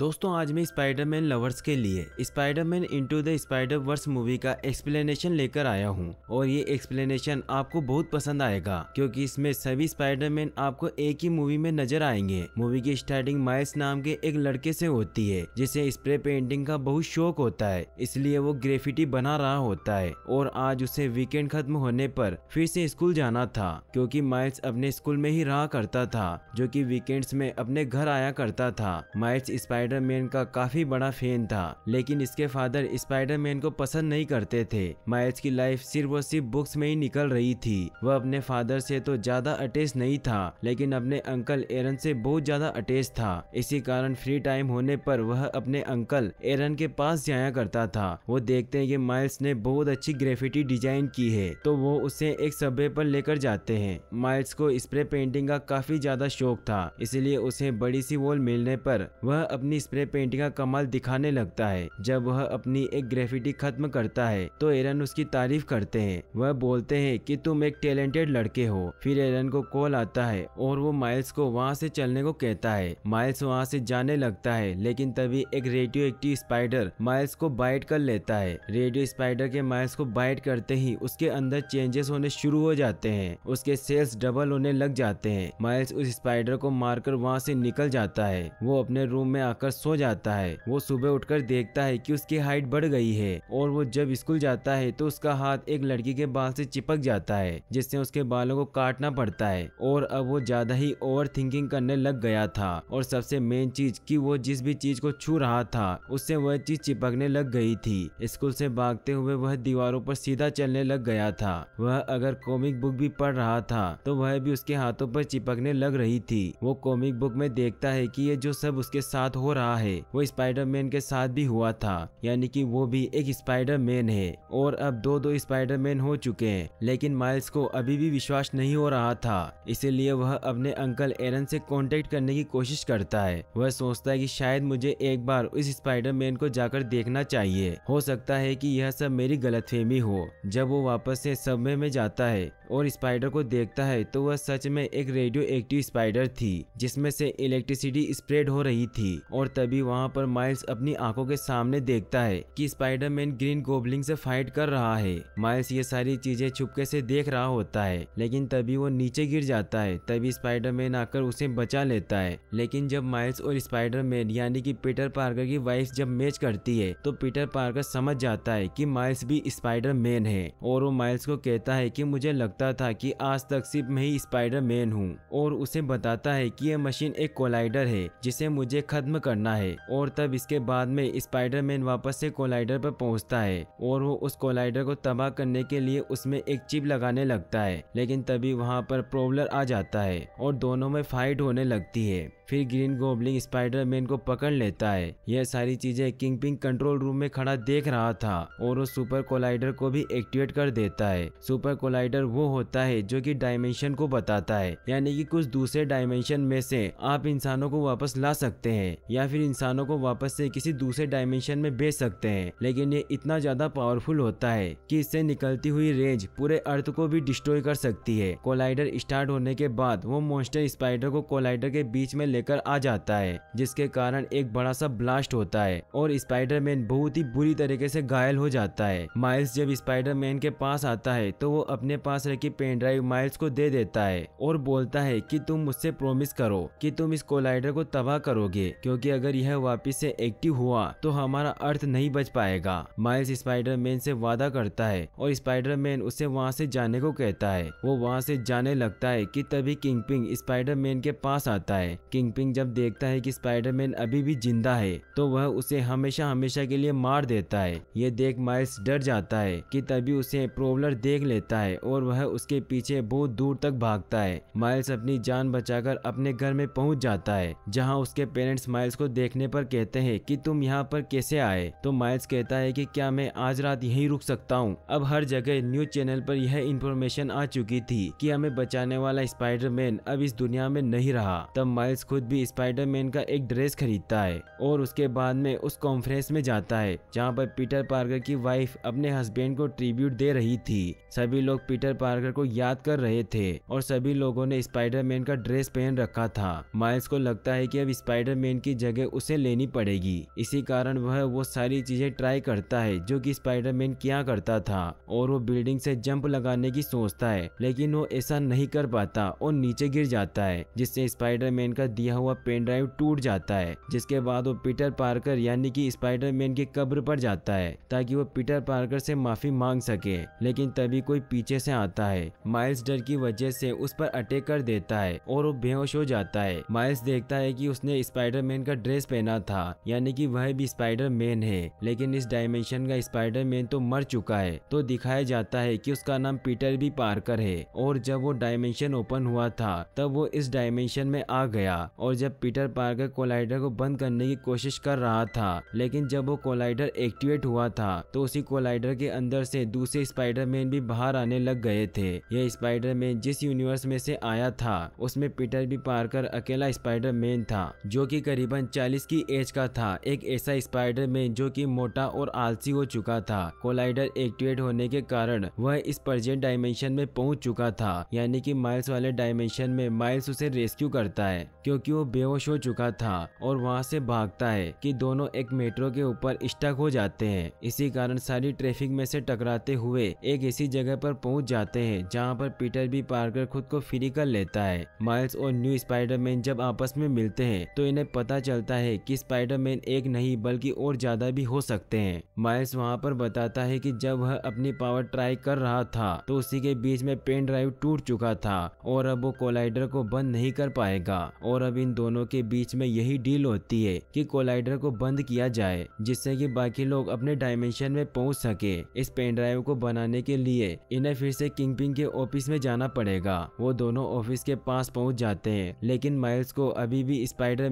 दोस्तों आज मैं स्पाइडरमैन लवर्स के लिए Spiderman into the spider verse movie का एक्सप्लेनेशन लेकर आया हूँ और ये एक्सप्लेनेशन आपको बहुत पसंद आएगा क्योंकि इसमें सभी स्पाइडरमैन आपको एक ही मूवी में नजर आएंगे मूवी की स्टार्टिंग माइल्स नाम के एक लड़के से होती है जिसे स्प्रे पेंटिंग का बहुत शौक होता है इसलिए वो ग्रेफिटी बना रहा होता है और आज उसे वीकेंड खत्म होने पर फिर से स्कूल जाना था क्योंकि माइल्स अपने स्कूल में ही रहा करता था जो की वीकेंड्स में अपने घर आया करता था माइल्स स्पाइडर स्पाइडरमैन का काफी बड़ा फैन था लेकिन इसके फादर स्पाइडरमैन को पसंद नहीं करते थे माइल्स की लाइफ सिर्फ और सिर्फ बुक्स में ही निकल रही थी वह अपने फादर से तो ज्यादा अटैच नहीं था लेकिन अपने अंकल एरन से बहुत ज्यादा अटैच था इसी कारण फ्री टाइम होने पर वह अपने अंकल एरन के पास जाया करता था वो देखते है की माइल्स ने बहुत अच्छी ग्रेफिटी डिजाइन की है तो वो उसे एक सब्वे पर लेकर जाते हैं माइल्स को स्प्रे पेंटिंग का काफी ज्यादा शौक था इसलिए उसे बड़ी सी वॉल मिलने पर वह अपने अपनी स्प्रे पेंटिंग का कमाल दिखाने लगता है जब वह अपनी एक ग्रेफिटी खत्म करता है तो एरन उसकी तारीफ करते हैं वह बोलते हैं कि तुम एक टैलेंटेड लड़के हो फिर एरन को कॉल आता है और वो माइल्स को वहाँ से चलने को कहता है माइल्स वहाँ से जाने लगता है लेकिन तभी एक रेडियो एक्टिव स्पाइडर माइल्स को बाइट कर लेता है रेडियो स्पाइडर के माइल्स को बाइट करते ही उसके अंदर चेंजेस होने शुरू हो जाते हैं उसके सेल्स डबल होने लग जाते हैं माइल्स उस स्पाइडर को मारकर वहाँ से निकल जाता है वो अपने रूम में आकर जाकर सो जाता है वो सुबह उठकर देखता है कि उसकी हाइट बढ़ गई है और वो जब स्कूल जाता है तो उसका हाथ एक लड़की के बाल से चिपक जाता है जिससे उसके बालों को काटना पड़ता है और अब वो ज्यादा ही ओवर थिंकिंग करने लग गया था और सबसे मेन चीज कि वो जिस भी चीज को छू रहा था उससे वह चीज चिपकने लग गई थी स्कूल से भागते हुए वह दीवारों पर सीधा चलने लग गया था वह अगर कॉमिक बुक भी पढ़ रहा था तो वह भी उसके हाथों पर चिपकने लग रही थी वो कॉमिक बुक में देखता है कि ये जो सब उसके साथ हो रहा है वो स्पाइडरमैन के साथ भी हुआ था यानी कि वो भी एक स्पाइडरमैन है और अब दो दो स्पाइडरमैन हो चुके हैं लेकिन माइल्स को अभी भी विश्वास नहीं हो रहा था इसीलिए वह अपने अंकल एरन से कॉन्टेक्ट करने की कोशिश करता है वह सोचता है की शायद मुझे एक बार उस मैन को जाकर देखना चाहिए हो सकता है की यह सब मेरी गलतफहमी हो जब वो वापस से सबवे में जाता है और स्पाइडर को देखता है तो वह सच में एक रेडियो एक्टिव स्पाइडर थी जिसमें से इलेक्ट्रिसिटी स्प्रेड हो रही थी और और तभी वहाँ पर माइल्स अपनी आंखों के सामने देखता है कि स्पाइडरमैन ग्रीन गोबलिंग से फाइट कर रहा है माइल्स ये सारी चीजें छुपके से देख रहा होता है लेकिन तभी वो नीचे गिर जाता है तभी स्पाइडरमैन आकर उसे बचा लेता है लेकिन जब माइल्स और स्पाइडरमैन यानी कि पीटर पार्कर की वाइफ जब मैच करती है तो पीटर पार्कर समझ जाता है कि माइल्स भी स्पाइडरमैन है और वो माइल्स को कहता है कि मुझे लगता था कि आज तक सिर्फ मैं ही स्पाइडरमैन हूँ और उसे बताता है कि यह मशीन एक कोलाइडर है जिसे मुझे खत्म कर करना है और तब इसके बाद में स्पाइडरमैन वापस से कोलाइडर पर पहुंचता है और वो उस कोलाइडर को तबाह करने के लिए उसमें एक चिप लगाने लगता है लेकिन तभी वहाँ पर प्रोबलर आ जाता है और दोनों में फाइट होने लगती है फिर ग्रीन गोबलिंग स्पाइडर मैन को पकड़ लेता है यह सारी चीजें किंग पिंग कंट्रोल रूम में खड़ा देख रहा था और वो सुपर कोलाइडर को भी एक्टिवेट कर देता है सुपर कोलाइडर वो होता है जो कि डायमेंशन को बताता है यानी कि कुछ दूसरे डायमेंशन में से आप इंसानों को वापस ला सकते हैं या फिर इंसानों को वापस से किसी दूसरे डायमेंशन में बेच सकते हैं लेकिन ये इतना ज्यादा पावरफुल होता है कि इससे निकलती हुई रेंज पूरे अर्थ को भी डिस्ट्रॉय कर सकती है कोलाइडर स्टार्ट होने के बाद वो मोन्स्टर स्पाइडर को कोलाइडर के बीच में ले लेकर आ जाता है जिसके कारण एक बड़ा सा ब्लास्ट होता है और स्पाइडरमैन बहुत ही बुरी तरीके से घायल हो जाता है माइल्स जब स्पाइडरमैन के पास आता है तो वो अपने पास रखी पेन ड्राइव माइल्स को दे देता है और बोलता है कि तुम मुझसे प्रोमिस करो कि तुम इस कोलाइडर को तबाह करोगे क्योंकि अगर यह वापिस से एक्टिव हुआ तो हमारा अर्थ नहीं बच पाएगा माइल्स स्पाइडरमैन से वादा करता है और स्पाइडरमैन उसे वहाँ से जाने को कहता है वो वहाँ से जाने लगता है कि तभी किंग पिंग स्पाइडरमैन के पास आता है किंग किंगपिंग जब देखता है कि स्पाइडरमैन अभी भी जिंदा है तो वह उसे हमेशा हमेशा के लिए मार देता है ये देख माइल्स डर जाता है कि तभी उसे प्रोबलर देख लेता है और वह उसके पीछे बहुत दूर तक भागता है माइल्स अपनी जान बचाकर अपने घर में पहुंच जाता है जहां उसके पेरेंट्स माइल्स को देखने पर कहते हैं कि तुम यहाँ पर कैसे आए तो माइल्स कहता है की क्या मैं आज रात यही रुक सकता हूँ अब हर जगह न्यूज चैनल पर यह इन्फॉर्मेशन आ चुकी थी की हमें बचाने वाला स्पाइडरमैन अब इस दुनिया में नहीं रहा तब माइल्स खुद भी स्पाइडरमैन का एक ड्रेस खरीदता है और उसके बाद में उस कॉन्फ्रेंस में जाता है जहाँ पर पीटर पार्कर की वाइफ अपने हस्बैंड को ट्रिब्यूट दे रही थी सभी लोग पीटर पार्कर को याद कर रहे थे और सभी लोगों ने स्पाइडरमैन का ड्रेस पहन रखा था माइल्स को लगता है कि अब स्पाइडरमैन की जगह उसे लेनी पड़ेगी इसी कारण वह वो सारी चीजें ट्राई करता है जो कि स्पाइडरमैन क्या करता था और वो बिल्डिंग से जंप लगाने की सोचता है लेकिन वो ऐसा नहीं कर पाता और नीचे गिर जाता है जिससे स्पाइडरमैन का दिया हुआ पेन ड्राइव टूट जाता है जिसके बाद वो पीटर पार्कर यानी कि स्पाइडरमैन की कब्र पर जाता है ताकि वो पीटर पार्कर से माफी मांग सके लेकिन तभी कोई पीछे से आता है माइल्स डर की वजह से उस पर अटैक कर देता है और वो बेहोश हो जाता है माइल्स देखता है की उसने स्पाइडरमैन का ड्रेस पहना था यानी की वह भी स्पाइडरमैन है लेकिन इस डायमेंशन का स्पाइडरमैन तो मर चुका है तो दिखाया जाता है की उसका नाम पीटर भी पार्कर है और जब वो डायमेंशन ओपन हुआ था तब वो इस डायमेंशन में आ गया और जब पीटर पार्कर कोलाइडर को बंद करने की कोशिश कर रहा था लेकिन जब वो कोलाइडर एक्टिवेट हुआ था तो उसी कोलाइडर के अंदर से दूसरे स्पाइडर भी बाहर आने लग गए थे यह स्पाइडर जिस यूनिवर्स में से आया था उसमें पीटर भी पार्कर अकेला स्पाइडर था जो की करीबन चालीस की एज का था एक ऐसा स्पाइडर जो की मोटा और आलसी हो चुका था कोलाइडर एक्टिवेट होने के कारण वह इस प्रजेंट डायमेंशन में पहुंच चुका था यानी कि माइल्स वाले डायमेंशन में माइल्स उसे रेस्क्यू करता है क्योंकि क्योंकि वो बेहोश हो चुका था और वहाँ से भागता है कि दोनों एक मेट्रो के ऊपर स्टक हो जाते हैं इसी कारण सारी ट्रैफिक में से टकराते हुए एक ऐसी जगह पर पहुँच जाते हैं जहाँ पर पीटर भी पार्कर खुद को फ्री कर लेता है माइल्स और न्यू स्पाइडरमैन जब आपस में मिलते हैं तो इन्हें पता चलता है की स्पाइडरमैन एक नहीं बल्कि और ज्यादा भी हो सकते हैं माइल्स वहाँ पर बताता है की जब वह अपनी पावर ट्राई कर रहा था तो उसी के बीच में पेन ड्राइव टूट चुका था और अब वो कोलाइडर को बंद नहीं कर पाएगा और अब इन दोनों के बीच में यही डील होती है कि कोलाइडर को बंद किया जाए जिससे कि बाकी लोग अपने डायमेंशन में पहुंच सके इस पेन ड्राइव को बनाने के लिए इन्हें फिर से किंग पिंग के ऑफिस में जाना पड़ेगा वो दोनों ऑफिस के पास पहुंच जाते हैं लेकिन माइल्स को अभी भी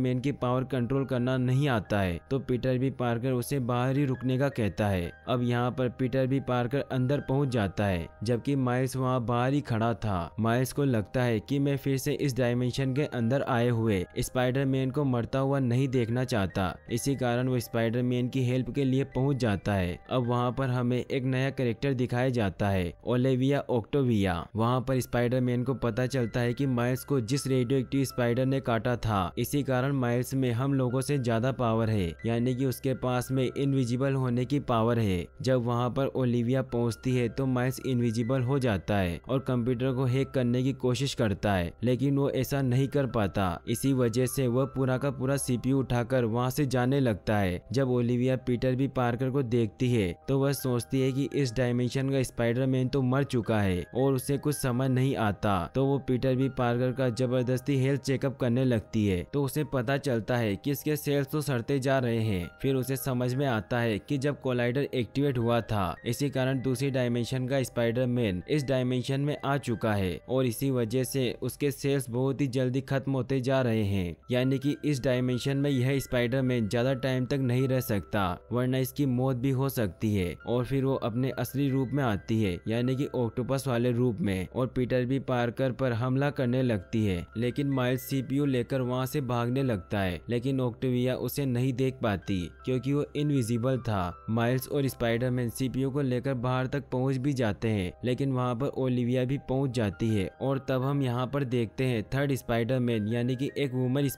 मैन की पावर कंट्रोल करना नहीं आता है तो पीटर भी पार्कर उसे बाहर ही रुकने का कहता है अब यहाँ पर पीटर भी पार्कर अंदर पहुँच जाता है जबकि माइल्स वहाँ बाहर ही खड़ा था माइल्स को लगता है की मैं फिर से इस डायमेंशन के अंदर आए हुए हुए स्पाइडरमैन को मरता हुआ नहीं देखना चाहता इसी कारण वो स्पाइडरमैन की हेल्प के लिए पहुंच जाता है अब वहाँ पर हमें एक नया करेक्टर दिखाया जाता है ओलेविया ओक्टोविया वहाँ पर स्पाइडरमैन को पता चलता है कि माइल्स को जिस रेडियो एक्टिव स्पाइडर ने काटा था इसी कारण माइल्स में हम लोगों से ज्यादा पावर है यानी की उसके पास में इनविजिबल होने की पावर है जब वहाँ पर ओलिविया पहुँचती है तो माइल्स इनविजिबल हो जाता है और कंप्यूटर को हैक करने की कोशिश करता है लेकिन वो ऐसा नहीं कर पाता इसी वजह से वह पूरा का पूरा सीपीयू उठाकर वहाँ से जाने लगता है जब ओलिविया पीटर भी पार्कर को देखती है तो वह सोचती है कि इस डायमेंशन का स्पाइडरमैन तो मर चुका है और उसे कुछ समझ नहीं आता तो वो पीटर भी पार्कर का जबरदस्ती हेल्थ चेकअप करने लगती है तो उसे पता चलता है कि इसके सेल्स तो सड़ते जा रहे हैं फिर उसे समझ में आता है कि जब कोलाइडर एक्टिवेट हुआ था इसी कारण दूसरी डायमेंशन का स्पाइडरमैन इस डायमेंशन में आ चुका है और इसी वजह से उसके सेल्स बहुत ही जल्दी खत्म होते जा रहे रहे हैं यानी कि इस डायमेंशन में यह स्पाइडर मैन ज्यादा टाइम तक नहीं रह सकता वरना इसकी मौत भी हो सकती है और फिर वो अपने असली रूप में आती है यानी कि ऑक्टोपस वाले रूप में और पीटर भी पार्कर पर हमला करने लगती है लेकिन माइल्स सीपीयू लेकर वहाँ से भागने लगता है लेकिन ऑक्टोविया उसे नहीं देख पाती क्योंकि वो इनविजिबल था माइल्स और स्पाइडरमैन सीपीयू को लेकर बाहर तक पहुँच भी जाते हैं लेकिन वहाँ पर ओलिविया भी पहुँच जाती है और तब हम यहाँ पर देखते हैं थर्ड स्पाइडरमैन यानी कि की एक वुमन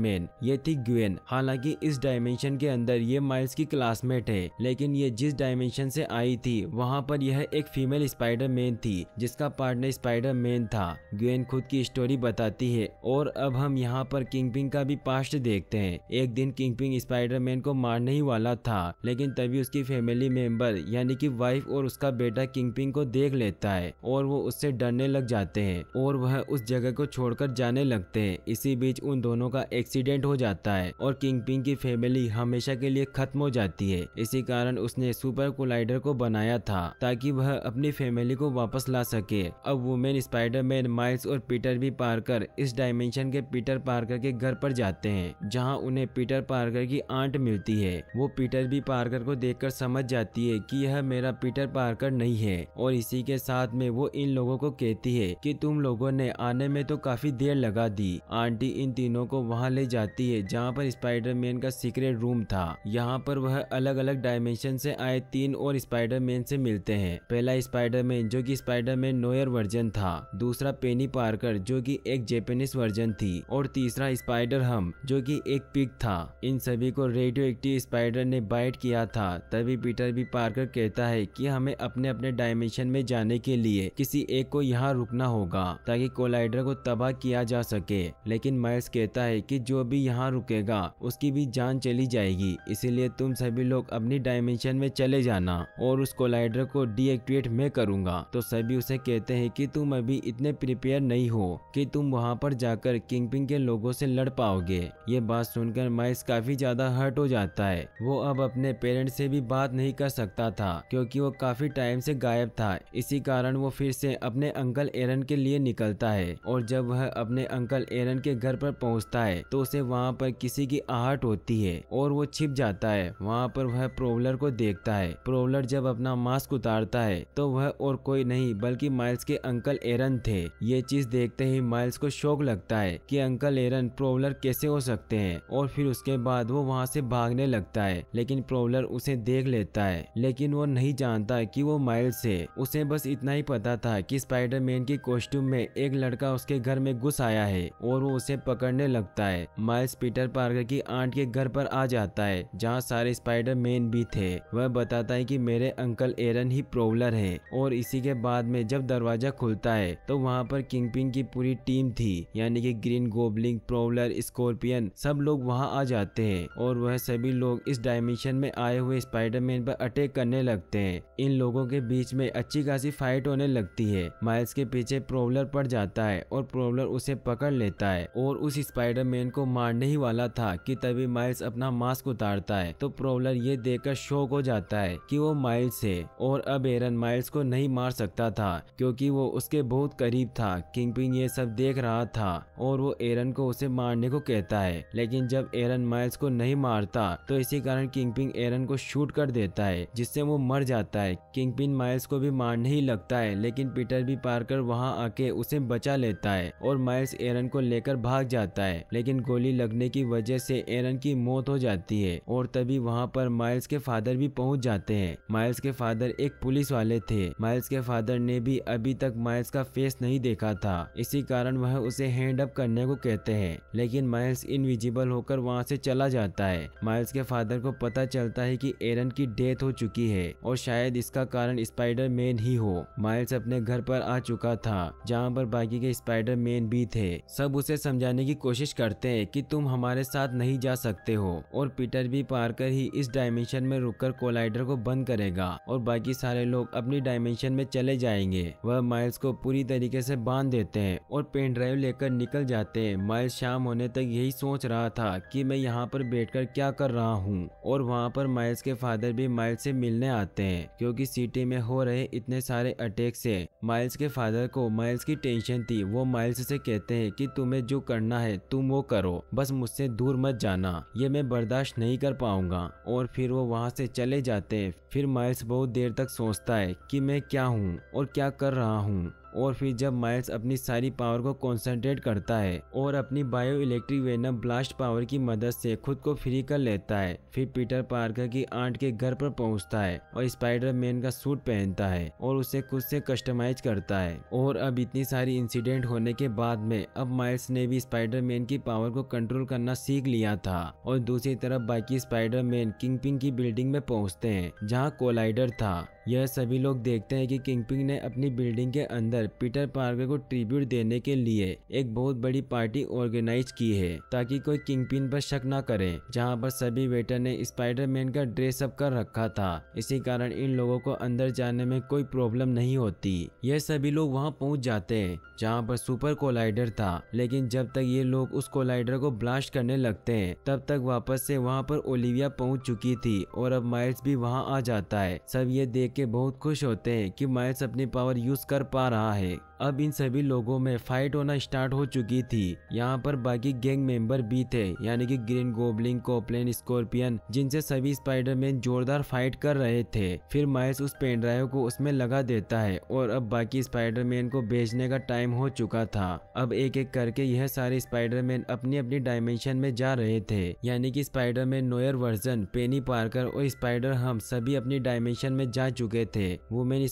मैन ये थी ग्वेन हालांकि इस डायमेंशन के अंदर ये माइल्स की क्लासमेट है लेकिन ये जिस डायमेंशन से आई थी वहाँ पर यह एक फीमेल स्पाइडर मैन थी जिसका पार्टनर स्पाइडर मैन था ग्वेन खुद की स्टोरी बताती है और अब हम यहाँ पर किंग पिंग का भी पास्ट देखते हैं एक दिन किंग पिंग मैन को मारने ही वाला था लेकिन तभी उसकी फैमिली मेंबर यानी कि वाइफ और उसका बेटा किंग पिंग को देख लेता है और वो उससे डरने लग जाते हैं और वह उस जगह को छोड़कर जाने लगते हैं इसी बीच उन दोनों का एक्सीडेंट हो जाता है और किंग पिंग की फैमिली हमेशा के लिए खत्म हो जाती है इसी कारण उसने सुपर कोलाइडर को बनाया था ताकि वह अपनी फैमिली को वापस ला सके अब वुमेन स्पाइडर मैन माइल्स और पीटर भी पार्कर इस डायमेंशन के पीटर पार्कर के घर पर जाते हैं जहाँ उन्हें पीटर पार्कर की आंट मिलती है वो पीटर भी पार्कर को देख समझ जाती है की यह मेरा पीटर पार्कर नहीं है और इसी के साथ में वो इन लोगों को कहती है की तुम लोगों ने आने में तो काफी देर लगा दी आंटी इन तीनों को वहाँ ले जाती है जहाँ पर स्पाइडरमैन का सीक्रेट रूम था यहाँ पर वह अलग अलग डायमेंशन से आए तीन और स्पाइडरमैन से मिलते हैं पहला स्पाइडरमैन जो कि स्पाइडरमैन नोयर वर्जन था दूसरा पेनी पार्कर जो कि एक जेपेनिस वर्जन थी और तीसरा स्पाइडर हम जो कि एक पिक था इन सभी को रेडियो एक्टिव स्पाइडर ने बाइट किया था तभी पीटर बी पार्कर कहता है कि हमें अपने अपने डायमेंशन में जाने के लिए किसी एक को यहाँ रुकना होगा ताकि कोलाइडर को तबाह किया जा सके लेकिन मायर्स कहता है कि जो भी यहाँ रुकेगा उसकी भी जान चली जाएगी इसीलिए तुम सभी लोग अपनी डायमेंशन में चले जाना और उस कोलाइडर को डीएक्टिवेट मैं करूँगा तो सभी उसे कहते हैं कि तुम अभी इतने प्रिपेयर नहीं हो कि तुम वहाँ पर जाकर किंग पिंग के लोगों से लड़ पाओगे ये बात सुनकर माइस काफी ज्यादा हर्ट हो जाता है वो अब अपने पेरेंट्स से भी बात नहीं कर सकता था क्योंकि वो काफी टाइम से गायब था इसी कारण वो फिर से अपने अंकल एरन के लिए निकलता है और जब वह अपने अंकल एरन के घर घर पर पहुंचता है तो उसे वहां पर किसी की आहट होती है और वो छिप जाता है वहां पर वह प्रोवलर को देखता है प्रोवलर जब अपना मास्क उतारता है तो वह और कोई नहीं बल्कि माइल्स के अंकल एरन थे ये चीज देखते ही माइल्स को शौक लगता है की अंकल एरन प्रोवलर कैसे हो सकते है और फिर उसके बाद वो वहाँ से भागने लगता है लेकिन प्रोवलर उसे देख लेता है लेकिन वो नहीं जानता की वो माइल्स है उसे बस इतना ही पता था कि स्पाइडरमैन की कॉस्ट्यूम में एक लड़का उसके घर में घुस आया है और वो उसे पकड़ने लगता है माइल्स पीटर पार्कर की आंट के घर पर आ जाता है जहाँ सारे स्पाइडर मैन भी थे वह बताता है कि मेरे अंकल एरन ही प्रोवलर है और इसी के बाद में जब दरवाजा खुलता है तो वहाँ पर किंग पिंग की पूरी टीम थी यानी कि ग्रीन गोबलिंग प्रोवलर स्कॉर्पियन सब लोग वहाँ आ जाते हैं और वह सभी लोग इस डायमेंशन में आए हुए स्पाइडरमैन पर अटैक करने लगते हैं इन लोगों के बीच में अच्छी खासी फाइट होने लगती है माइल्स के पीछे प्रोवलर पड़ जाता है और प्रोवलर उसे पकड़ लेता है और और उस स्पाइडरमैन को मारने ही वाला था कि तभी माइल्स अपना मास्क उतारता है तो प्रोलर ये देखकर शौक हो जाता है कि वो माइल्स है और अब एरन माइल्स को नहीं मार सकता था क्योंकि वो उसके बहुत करीब था किंग पिन ये सब देख रहा था और वो एरन को उसे मारने को कहता है लेकिन जब एरन माइल्स को नहीं मारता तो इसी कारण किंग पिन एरन को शूट कर देता है जिससे वो मर जाता है किंग पिन माइल्स को भी मारने ही लगता है लेकिन पीटर भी पार्कर वहाँ आके उसे बचा लेता है और माइल्स एरन को लेकर भाग भाग जाता है लेकिन गोली लगने की वजह से एरन की मौत हो जाती है और तभी वहाँ पर माइल्स के फादर भी पहुँच जाते हैं माइल्स के फादर एक पुलिस वाले थे माइल्स के फादर ने भी अभी तक माइल्स का फेस नहीं देखा था इसी कारण वह उसे हैंड अप करने को कहते हैं लेकिन माइल्स इनविजिबल होकर वहाँ से चला जाता है माइल्स के फादर को पता चलता है कि एरन की डेथ हो चुकी है और शायद इसका कारण स्पाइडर मैन ही हो माइल्स अपने घर पर आ चुका था जहाँ पर बाकी के स्पाइडर मैन भी थे सब उसे समझा समझाने की कोशिश करते हैं कि तुम हमारे साथ नहीं जा सकते हो और पीटर भी पार्कर ही इस डायमेंशन में रुककर कोलाइडर को बंद करेगा और बाकी सारे लोग अपनी डायमेंशन में चले जाएंगे वह माइल्स को पूरी तरीके से बांध देते हैं और पेन ड्राइव लेकर निकल जाते हैं माइल्स शाम होने तक यही सोच रहा था की मैं यहाँ पर कर क्या कर रहा हूँ और वहाँ पर माइल्स के फादर भी माइल्स से मिलने आते हैं क्योंकि सिटी में हो रहे इतने सारे अटैक से माइल्स के फादर को माइल्स की टेंशन थी वो माइल्स से कहते हैं कि तुम्हें जो करना है तुम वो करो बस मुझसे दूर मत जाना ये मैं बर्दाश्त नहीं कर पाऊंगा और फिर वो वहाँ से चले जाते फिर माइल्स बहुत देर तक सोचता है कि मैं क्या हूँ और क्या कर रहा हूँ और फिर जब माइल्स अपनी सारी पावर को कॉन्सेंट्रेट करता है और अपनी bioelectric venom blast power की मदद से खुद को फ्री कर लेता है फिर पीटर पार्कर की आंट के घर पर पहुंचता है और स्पाइडर मैन का सूट पहनता है और उसे खुद से कस्टमाइज करता है और अब इतनी सारी इंसिडेंट होने के बाद में अब माइल्स ने भी स्पाइडर मैन की पावर को कंट्रोल करना सीख लिया था और दूसरी तरफ बाकी स्पाइडर मैन किंग पिंग की बिल्डिंग में पहुंचते हैं जहाँ कोलाइडर था यह सभी लोग देखते हैं कि किंगपिंग ने अपनी बिल्डिंग के अंदर पीटर पार्कर को ट्रिब्यूट देने के लिए एक बहुत बड़ी पार्टी ऑर्गेनाइज की है ताकि कोई किंगपिन पर शक न करे जहाँ पर सभी वेटर ने स्पाइडरमैन का ड्रेस अप कर रखा था इसी कारण इन लोगों को अंदर जाने में कोई प्रॉब्लम नहीं होती यह सभी लोग वहाँ पहुँच जाते हैं जहाँ पर सुपर कोलाइडर था लेकिन जब तक ये लोग उस कोलाइडर को ब्लास्ट करने लगते है तब तक वापस से वहाँ पर ओलिविया पहुँच चुकी थी और अब माइल्स भी वहाँ आ जाता है सब ये देख देख के बहुत खुश होते हैं कि मायस अपनी पावर यूज कर पा रहा है अब इन सभी लोगों में फाइट होना स्टार्ट हो चुकी थी यहाँ पर बाकी गैंग मेंबर भी थे यानी कि ग्रीन गोबलिंग कोपलेन स्कॉर्पियन जिनसे सभी स्पाइडरमैन जोरदार फाइट कर रहे थे फिर मायस उस पेनड्राइव को उसमें लगा देता है और अब बाकी स्पाइडरमैन को भेजने का टाइम हो चुका था अब एक एक करके यह सारे स्पाइडरमैन अपनी अपनी डायमेंशन में जा रहे थे यानी की Spiderman noir version Penny Parker और स्पाइडर हम सभी अपनी डायमेंशन में जा चुके थे वुमेन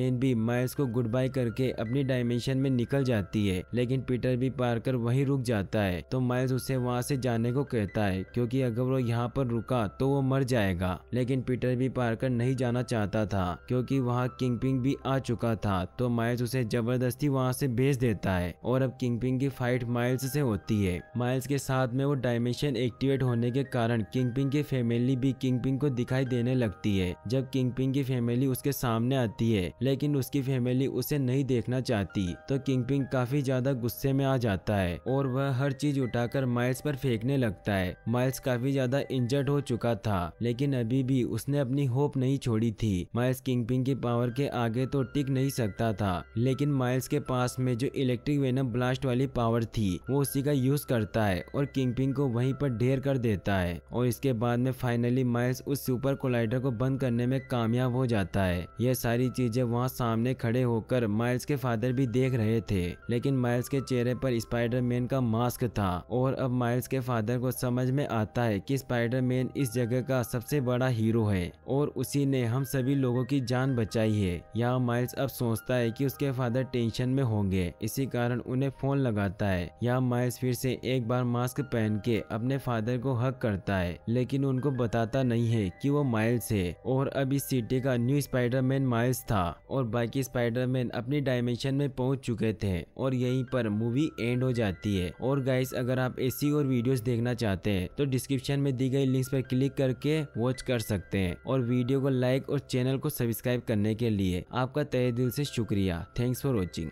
मैन भी माइल्स को गुड बाय करके अपनी डायमेंशन में निकल जाती है लेकिन पीटर भी पार्कर वहीं रुक जाता है तो माइल्स उसे वहाँ से जाने को कहता है क्योंकि अगर वो यहाँ पर रुका तो वो मर जाएगा लेकिन पीटर भी पार्कर नहीं जाना चाहता था क्योंकि वहाँ किंग पिंग भी आ चुका था तो माइल्स उसे जबरदस्ती वहाँ से भेज देता है और अब किंग पिंग की फाइट माइल्स से होती है माइल्स के साथ में वो डायमेंशन एक्टिवेट होने के कारण किंग पिंग की फैमिली भी किंग पिंग को दिखाई देने लगती है जब किंग पिंग की फैमिली फैमिली उसके सामने आती है लेकिन उसकी फैमिली उसे नहीं देखना चाहती तो किंग पिंग काफी ज्यादा गुस्से में आ जाता है और वह हर चीज उठाकर माइल्स पर फेंकने लगता है माइल्स काफी ज्यादा इंजर्ड हो चुका था लेकिन अभी भी उसने अपनी होप नहीं छोड़ी थी माइल्स किंग पिंग की पावर के आगे तो टिक नहीं सकता था लेकिन माइल्स के पास में जो इलेक्ट्रिक वेनम ब्लास्ट वाली पावर थी वो उसी का यूज करता है और किंग पिंग को वहीं पर ढेर कर देता है और इसके बाद में फाइनली माइल्स उस सुपर कोलाइडर को बंद करने में कामयाब हो जाता जाता है यह सारी चीजें वहाँ सामने खड़े होकर माइल्स के फादर भी देख रहे थे लेकिन माइल्स के चेहरे पर मैन का मास्क था और अब माइल्स के फादर को समझ में आता है कि मैन इस जगह का सबसे बड़ा हीरो है और उसी ने हम सभी लोगों की जान बचाई है यहाँ माइल्स अब सोचता है कि उसके फादर टेंशन में होंगे इसी कारण उन्हें फोन लगाता है यहाँ माइल्स फिर से एक बार मास्क पहन के अपने फादर को हक करता है लेकिन उनको बताता नहीं है कि वो माइल्स है और अब इस सिटी का न्यू स्पाइडरमैन माइल्स था और बाकी स्पाइडरमैन अपनी डायमेंशन में पहुंच चुके थे और यहीं पर मूवी एंड हो जाती है और गाइस अगर आप ऐसी और वीडियोस देखना चाहते हैं तो डिस्क्रिप्शन में दी गई लिंक्स पर क्लिक करके वॉच कर सकते हैं और वीडियो को लाइक और चैनल को सब्सक्राइब करने के लिए आपका तय दिल से शुक्रिया थैंक्स फॉर वॉचिंग